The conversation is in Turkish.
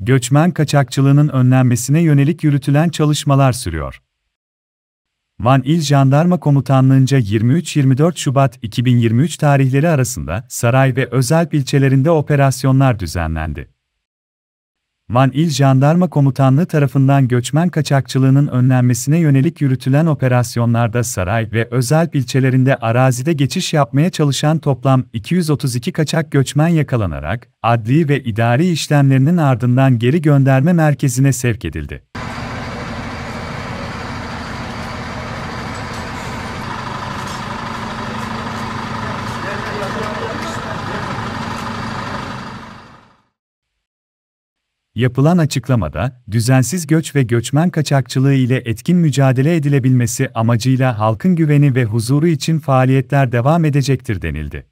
göçmen kaçakçılığının önlenmesine yönelik yürütülen çalışmalar sürüyor. Van İl Jandarma Komutanlığı'nca 23-24 Şubat 2023 tarihleri arasında saray ve özel ilçelerinde operasyonlar düzenlendi. Van İl Jandarma Komutanlığı tarafından göçmen kaçakçılığının önlenmesine yönelik yürütülen operasyonlarda saray ve özel ilçelerinde arazide geçiş yapmaya çalışan toplam 232 kaçak göçmen yakalanarak, adli ve idari işlemlerinin ardından geri gönderme merkezine sevk edildi. Yapılan açıklamada, düzensiz göç ve göçmen kaçakçılığı ile etkin mücadele edilebilmesi amacıyla halkın güveni ve huzuru için faaliyetler devam edecektir denildi.